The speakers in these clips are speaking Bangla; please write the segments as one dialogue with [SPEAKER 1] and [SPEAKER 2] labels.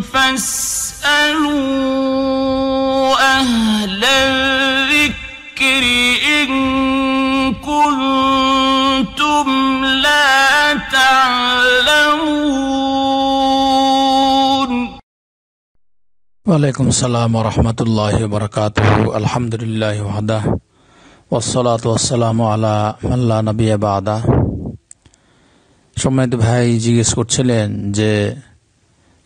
[SPEAKER 1] فاسألوا أهل الذكر إن كنتم لا تعلمون وعليكم السلام ورحمة الله وبركاته الحمد لله وحده والصلاة والسلام على من لا نبي بعده সম্মানিত ভাই জিজ্ঞেস করছিলেন যে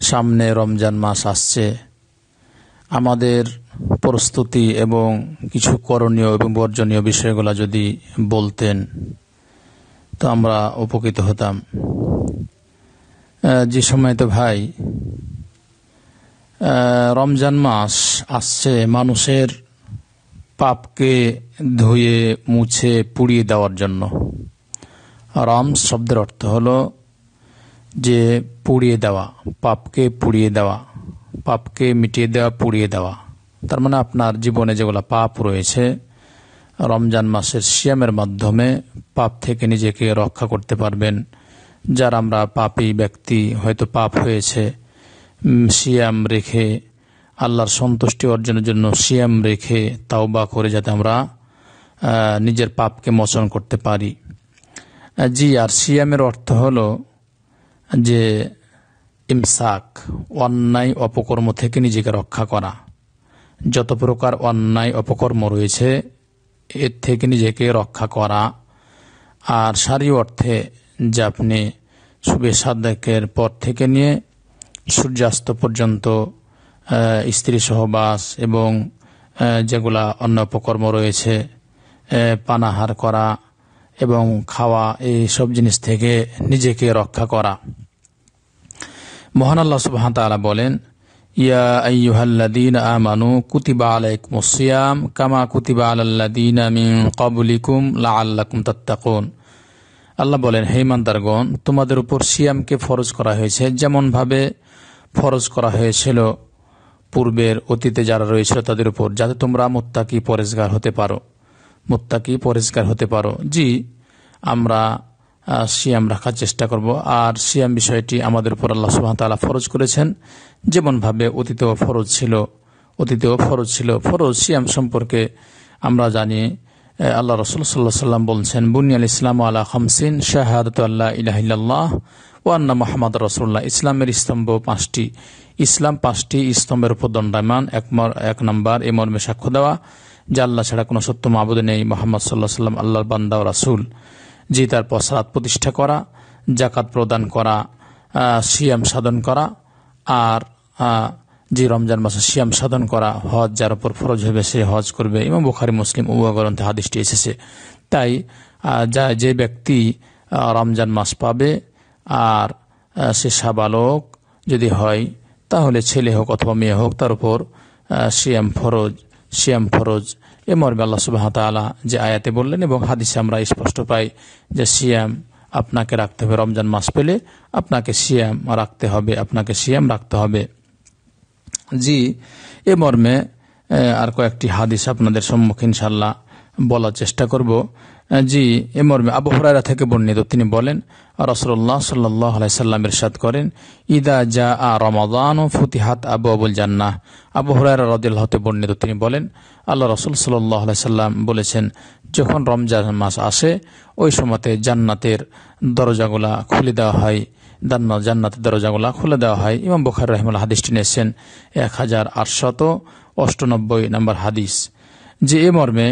[SPEAKER 1] সামনে রমজান মাস আসছে আমাদের প্রস্তুতি এবং কিছু করণীয় এবং বর্জনীয় বিষয়গুলো যদি বলতেন তো আমরা উপকৃত হতাম যে সময় তো ভাই রমজান মাস আসছে মানুষের পাপকে ধুয়ে মুছে পুড়িয়ে দেওয়ার জন্য রম শব্দের অর্থ হলো যে পুড়িয়ে দেওয়া পাপকে পুড়িয়ে দেওয়া পাপকে মিটিয়ে দেওয়া পুড়িয়ে দেওয়া তার মানে আপনার জীবনে যেগুলো পাপ রয়েছে রমজান মাসের সিয়ামের মাধ্যমে পাপ থেকে নিজেকে রক্ষা করতে পারবেন যার আমরা পাপি ব্যক্তি হয়তো পাপ হয়েছে সিয়াম রেখে আল্লাহর সন্তুষ্টি অর্জনের জন্য সিয়াম রেখে তাও বা করে যাতে আমরা নিজের পাপকে মোচন করতে পারি জি আর সিয়ামের অর্থ হলো যে ইমসাক অন্যায় অপকর্ম থেকে নিজেকে রক্ষা করা যত প্রকার অন্যায় অপকর্ম রয়েছে এর থেকে নিজেকে রক্ষা করা আর সারি অর্থে যে আপনি শুভে পর থেকে নিয়ে সূর্যাস্ত পর্যন্ত স্ত্রী সহবাস এবং যেগুলা অন্য অপকর্ম রয়েছে পানাহার করা এবং খাওয়া এই সব জিনিস থেকে নিজেকে রক্ষা করা মহান আল্লাহ সুবাহ বলেন ইয়া আইয়ুহাল্লাদিন কুতিবা আলাইকুম সিয়াম কামা লা তাত্তাকুন আল্লাহ বলেন হে তোমাদের উপর সিয়ামকে ফরজ করা হয়েছে যেমনভাবে ফরজ করা হয়েছিল পূর্বের অতীতে যারা রয়েছিল তাদের উপর যাতে তোমরা মোত্তাকি পরেজগার হতে পারো মোত্তাকি পরেজগার হতে পারো জি আমরা সিয়াম রাখার চেষ্টা করব আর সিয়াম বিষয়টি আমাদের উপর আল্লাহ সুহামতাল্লাহ ফরজ করেছেন যেমনভাবে অতীতেও ফরজ ছিল অতীতেও ফরজ ছিল ফরজ সিয়াম সম্পর্কে আমরা জানি আল্লাহ রসুল সাল্লাহ সাল্লাম বলছেন বুনিয়াল ইসলাম আল্লাহ হমসিন শাহাদত আল্লাহ ইলাহিল্লাহ ওয়ান্না মোহাম্মদ রসুল্লাহ ইসলামের স্তম্ভ পাঁচটি ইসলাম পাঁচটি স্তম্ভের উপর দণ্ডায়মান এক এক নম্বর এ মর্মে সাক্ষ্য দেওয়া যে আল্লাহ ছাড়া কোনো সত্য মাহবুদ নেই মোহাম্মদ সাল্লাহ সাল্লাম আল্লাহ বান্দা রাসুল জি তার প্রসাদ প্রতিষ্ঠা করা জাকাত প্রদান করা সিয়াম সাধন করা আর যে রমজান মাসে সিয়াম সাধন করা হজ যার উপর ফরজ হবে সে হজ করবে এবং বুখারি মুসলিম উভয় গ্রন্থে হাদিসটি এসেছে তাই যা যে ব্যক্তি রমজান মাস পাবে আর সে সাবালক যদি হয় তাহলে ছেলে হোক অথবা মেয়ে হোক তার উপর সিয়াম ফরজ সিয়াম ফরজ এ মর্মে আল্লাহ সুবাহ তালা যে আয়াতে বললেন এবং হাদিসে আমরা স্পষ্ট পাই যে সিয়াম আপনাকে রাখতে হবে রমজান মাস পেলে আপনাকে সিয়াম রাখতে হবে আপনাকে সিয়াম রাখতে হবে জি এ মর্মে আর কয়েকটি হাদিস আপনাদের সম্মুখীন ইনশাল্লাহ বলার চেষ্টা করব জি এ মর্মে আবু হরাইরা থেকে বর্ণিত তিনি বলেন রসল্লাহ সাল্লাহ সাল্লাম ইরশাদ করেন ইদা জা আ রমাদান ও ফতিহাত আবু আবুল জান্নাহ আবু হরাইরা রদুল্লাহতে বর্ণিত তিনি বলেন আল্লাহ রসুল সাল্লাহ সাল্লাম বলেছেন যখন রমজান মাস আসে ওই সময়তে জান্নাতের দরজাগুলা খুলে দেওয়া হয় দান্না জান্নাতের দরজাগুলা খুলে দেওয়া হয় ইমাম বুখার রহমুল হাদিসটি নিয়েছেন এক হাজার আটশত অষ্টানব্বই নম্বর হাদিস যে এ মর্মে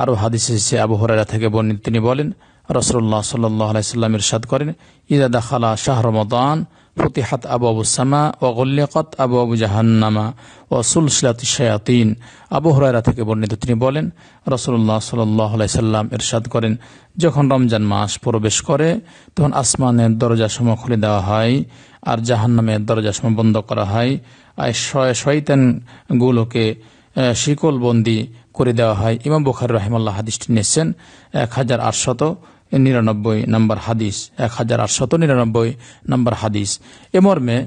[SPEAKER 1] আরো হাদিস এসেছে আবু থেকে বর্ণিত তিনি বলেন রসুল্লাহ সাল্লাম আলাইসাল্লাম ইরশাদ করেন ইদা দাখালা শাহ রমদান ফতিহাত আবু আবু সামা ও গল্লেকত আবু আবু জাহান্নামা ও সুলসলাত শায়াতিন আবু হরাইরা থেকে বর্ণিত তিনি বলেন রসুল্লাহ সাল্লাহ আলাইসাল্লাম ইরশাদ করেন যখন রমজান মাস প্রবেশ করে তখন আসমানের দরজা সম খুলে দেওয়া হয় আর জাহান্নামের দরজা সম বন্ধ করা হয় আর শিকল শিকলবন্দি করে দেওয়া হয় ইমাম বুখারি রহমাল্লাহ হাদিসটি নিয়েছেন এক হাজার আটশত নিরানব্বই নম্বর হাদিস এক হাজার আটশত নিরানব্বই নম্বর হাদিস এ মর্মে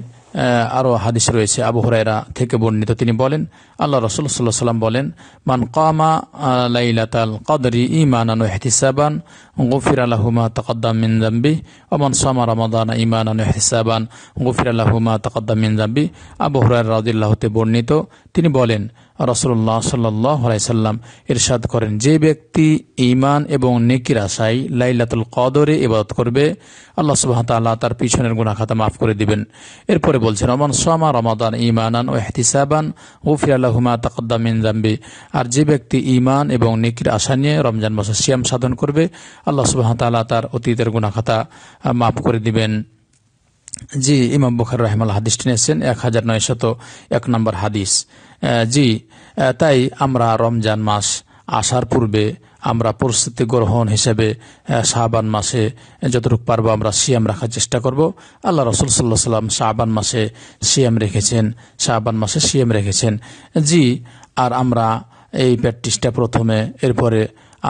[SPEAKER 1] আরও হাদিস রয়েছে আবু হরাইরা থেকে বর্ণিত তিনি বলেন আল্লাহ রসুল সাল্লাহ সাল্লাম বলেন মান কামা লাইলাতাল কদরি ইমানানু হেতিসাবান গফির আলাহুমা তকদ্দামিন জাম্বি অমান সামা রমাদান ইমানানু হেতিসাবান গফির আলাহুমা তকদ্দামিন জাম্বি আবু হরাই রাজিল্লাহতে বর্ণিত তিনি বলেন রসুল্লাহ সাল্লাইসাল্লাম ইরশাদ করেন যে ব্যক্তি ইমান এবং নেকির আশাই লাইলাতুল কদরে ইবাদত করবে আল্লাহ সুবাহতাল্লাহ তার পিছনের গুণাখাতা মাফ করে দিবেন এরপরে বলছেন রমান সামা রমাদান ইমানান ও এহতিসাবান গফির আল্লাহমা তাকদ্দামিন জাম্বি আর যে ব্যক্তি ইমান এবং নেকির আশা নিয়ে রমজান মাসে সিয়াম সাধন করবে আল্লাহ সুবাহতাল্লাহ তার অতীতের গুণাখাতা মাফ করে দিবেন জি ইমাম বুখার রহমাল হাদিসটি নিয়েছেন এক হাজার নয়শত এক নম্বর হাদিস জি তাই আমরা রমজান মাস আসার পূর্বে আমরা পরিস্থিতি গ্রহণ হিসেবে শাহবান মাসে যতটুকু পারবো আমরা সিয়াম রাখার চেষ্টা করব আল্লাহ রসুল সাল্লাহ সাল্লাম শাহবান মাসে সিয়াম রেখেছেন শাহবান মাসে সিয়াম রেখেছেন জি আর আমরা এই প্র্যাকটিসটা প্রথমে এরপরে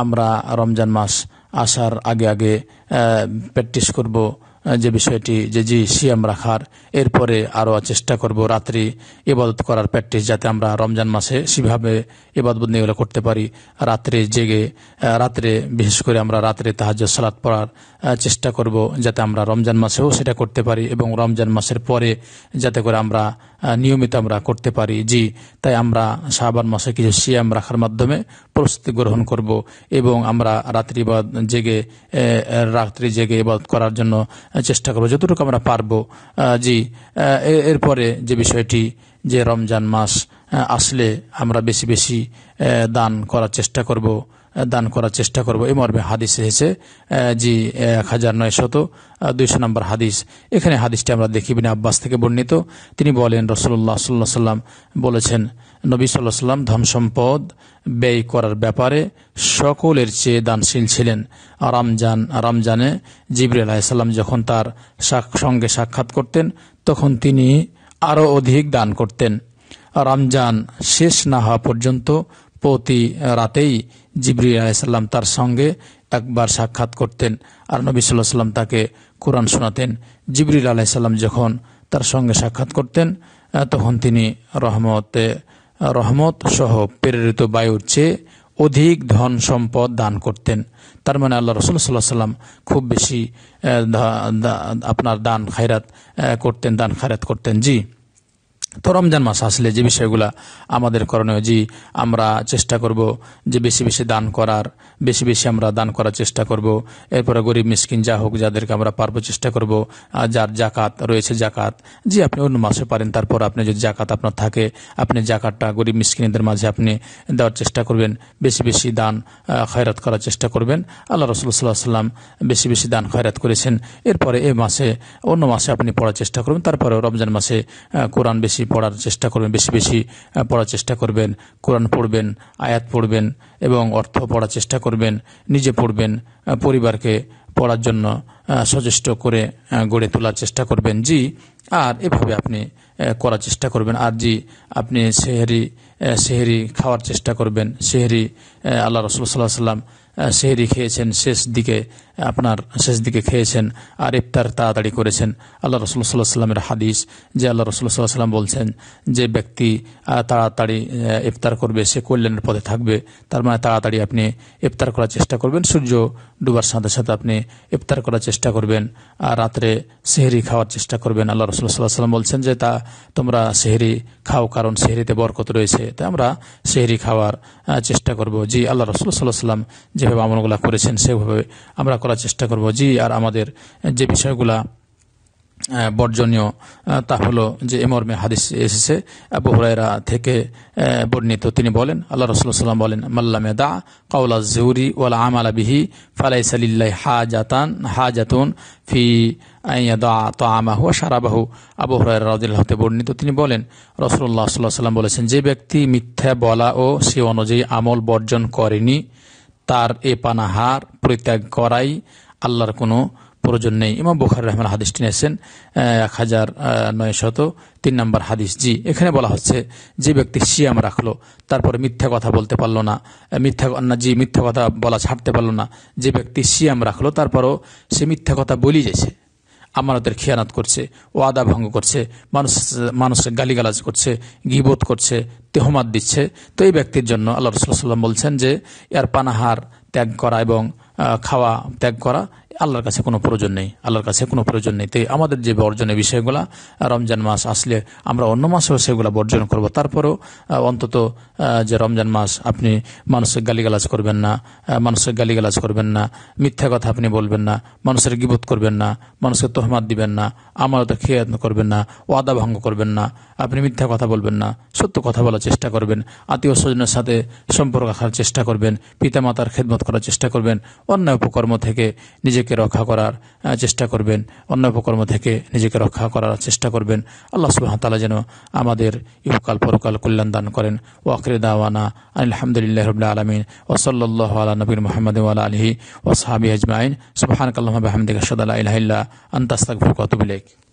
[SPEAKER 1] আমরা রমজান মাস আসার আগে আগে প্র্যাকটিস করব যে বিষয়টি যে জি সিয়াম রাখার এরপরে আরও চেষ্টা করব রাত্রি ইবাদত করার প্র্যাকটিস যাতে আমরা রমজান মাসে সেভাবে নিয়ে করতে পারি রাত্রে জেগে রাত্রে বিশেষ করে আমরা রাত্রে তাহাজ সালাত পড়ার চেষ্টা করব যাতে আমরা রমজান মাসেও সেটা করতে পারি এবং রমজান মাসের পরে যাতে করে আমরা নিয়মিত আমরা করতে পারি জি তাই আমরা শাহবান মাসে কিছু সিয়াম রাখার মাধ্যমে প্রস্তুতি গ্রহণ করব এবং আমরা রাত্রি বা জেগে রাত্রি জেগে ইবাদত করার জন্য চেষ্টা করব যতটুকু আমরা পারবো জি এরপরে যে বিষয়টি যে রমজান মাস আসলে আমরা বেশি বেশি দান করার চেষ্টা করব দান করার চেষ্টা করব এই মর্মে হাদিস এসেছে জি এক হাজার নয়শত দুইশো নম্বর হাদিস এখানে হাদিসটি আমরা দেখি বিনা আব্বাস থেকে বর্ণিত তিনি বলেন রসুল্লাহ সাল্লাহ সাল্লাম বলেছেন নবী সাল্লাহ সাল্লাম ধন সম্পদ ব্যয় করার ব্যাপারে সকলের চেয়ে দানশীল ছিলেন রামজান রামজানে জিবরি আলাহিসাল্লাম যখন তার সঙ্গে সাক্ষাৎ করতেন তখন তিনি আরও অধিক দান করতেন রমজান শেষ না হওয়া পর্যন্ত প্রতি রাতেই জিবরি আলাইসাল্লাম তার সঙ্গে একবার সাক্ষাৎ করতেন আর নবী সাল্লাহ সাল্লাম তাকে কোরআন শোনাতেন জিবরিল আলাইসাল্লাম যখন তার সঙ্গে সাক্ষাৎ করতেন তখন তিনি রহমতে রহমত সহ প্রেরিত বায়ুর চেয়ে অধিক ধন সম্পদ দান করতেন তার মানে আল্লাহ রসুল সাল্লাহ সাল্লাম খুব বেশি আপনার দান খায়রাত করতেন দান খায়রাত করতেন জি তো রমজান মাস আসলে যে বিষয়গুলো আমাদের করণীয় জি আমরা চেষ্টা করব যে বেশি বেশি দান করার বেশি বেশি আমরা দান করার চেষ্টা করব এরপরে গরিব মিসকিন যা হোক যাদেরকে আমরা পারবো চেষ্টা করব যার জাকাত রয়েছে জাকাত জি আপনি অন্য মাসে পারেন তারপর আপনি যদি জাকাত আপনার থাকে আপনি জাকাতটা গরিব মিসকিনদের মাঝে আপনি দেওয়ার চেষ্টা করবেন বেশি বেশি দান খয়রাত করার চেষ্টা করবেন আল্লাহ রসুল্লাহ সাল্লাহ সাল্লাম বেশি বেশি দান খয়রাত করেছেন এরপরে এ মাসে অন্য মাসে আপনি পড়ার চেষ্টা করবেন তারপরে রমজান মাসে কোরআন বেশি বেশি পড়ার চেষ্টা করবেন বেশি বেশি পড়ার চেষ্টা করবেন কোরআন পড়বেন আয়াত পড়বেন এবং অর্থ পড়ার চেষ্টা করবেন নিজে পড়বেন পরিবারকে পড়ার জন্য সচেষ্ট করে গড়ে তোলার চেষ্টা করবেন জি আর এভাবে আপনি করার চেষ্টা করবেন আর জি আপনি সেহেরি সেহেরি খাওয়ার চেষ্টা করবেন সেহেরি আল্লাহ রসুল সাল্লাহ সাল্লাম সেহেরি খেয়েছেন শেষ দিকে আপনার শেষ দিকে খেয়েছেন আর ইফতার তাড়াতাড়ি করেছেন আল্লাহ রসুল সাল্লাহ সাল্লামের হাদিস যে আল্লাহ রসুল সাল্লাহ সাল্লাম বলছেন যে ব্যক্তি তাড়াতাড়ি ইফতার করবে সে কল্যাণের পথে থাকবে তার মানে তাড়াতাড়ি আপনি ইফতার করার চেষ্টা করবেন সূর্য ডুবার সাথে সাথে আপনি ইফতার করার চেষ্টা করবেন আর রাত্রে সেহেরি খাওয়ার চেষ্টা করবেন আল্লাহ রসুল সাল্লাহ সাল্লাম বলছেন যে তা তোমরা সেহেরি খাও কারণ সেহেরিতে বরকত রয়েছে তাই আমরা সেহেরি খাওয়ার চেষ্টা করব জি আল্লাহ রসুল সাল্লাহ সাল্লাম যেভাবে আমলগুলা করেছেন সেভাবে আমরা করার চেষ্টা করব জি আর আমাদের যে বিষয়গুলা বর্জনীয় তা হলো যে এমর্মে হাদিস এসেছে আবু থেকে বর্ণিত তিনি বলেন আল্লাহ রসুল সাল্লাম বলেন মাল্লামে দা কাউলা জৌরি ওয়ালা আম আলা বিহি ফালাই সালিল্লাই হা জাতান হা জাতুন ফি আমাহু সারাবাহু আবু হরাই বর্ণিত তিনি বলেন রসুল্লাহ সাল্লাহ সাল্লাম বলেছেন যে ব্যক্তি মিথ্যা বলা ও সে অনুযায়ী আমল বর্জন করেনি তার এ পানাহার পরিত্যাগ করাই আল্লাহর কোনো প্রয়োজন নেই ইমাম বুখার রহমান হাদিসটি নিয়েছেন এক হাজার নয় শত তিন নম্বর হাদিস জি এখানে বলা হচ্ছে যে ব্যক্তি সিয়াম রাখলো তারপরে মিথ্যা কথা বলতে পারলো না মিথ্যা না জি মিথ্যা কথা বলা ছাড়তে পারলো না যে ব্যক্তি সিয়াম রাখলো তারপরও সে মিথ্যা কথা বলি যেছে আমানতের খেয়ানাত করছে ওয়াদা ভঙ্গ করছে মানুষ মানুষের গালিগালাজ করছে গিবোধ করছে তেহমাত দিচ্ছে তো এই ব্যক্তির জন্য আল্লাহ রসুল্লাহ সাল্লাম বলছেন যে এর পানাহার ত্যাগ করা এবং খাওয়া ত্যাগ করা আল্লাহর কাছে কোনো প্রয়োজন নেই আল্লাহর কাছে কোনো প্রয়োজন নেই তাই আমাদের যে বর্জনের বিষয়গুলা রমজান মাস আসলে আমরা অন্য মাসেও সেগুলো বর্জন করব তারপরেও অন্তত যে রমজান মাস আপনি মানুষের গালিগালাজ করবেন না মানুষের গালিগালাজ করবেন না মিথ্যা কথা আপনি বলবেন না মানুষের গিবোধ করবেন না মানুষকে তোহমাত দিবেন না তো খেয়ে করবেন না ওয়াদা ভঙ্গ করবেন না আপনি মিথ্যা কথা বলবেন না সত্য কথা বলার চেষ্টা করবেন আত্মীয় স্বজনের সাথে সম্পর্ক রাখার চেষ্টা করবেন পিতামাতার খেদমত করার চেষ্টা করবেন অন্যায় উপকর্ম থেকে নিজেকে নিজেকে রক্ষা করার চেষ্টা করবেন অন্য উপকর্ম থেকে নিজেকে রক্ষা করার চেষ্টা করবেন আল্লাহ সুবাহতালা যেন আমাদের ইহকাল পরকাল কল্যাণ দান করেন ওয়াকরে দাওয়ানা আলহামদুলিল্লাহ রবাহ আলমিন ওসল্লাহ আলাহ নবীর মোহাম্মদ ওয়ালা আলহি ওসাহাবি আজমাইন আহমদ আসাদ আল্লাহ আন্তাস্তাক ফুরকতুবিলেক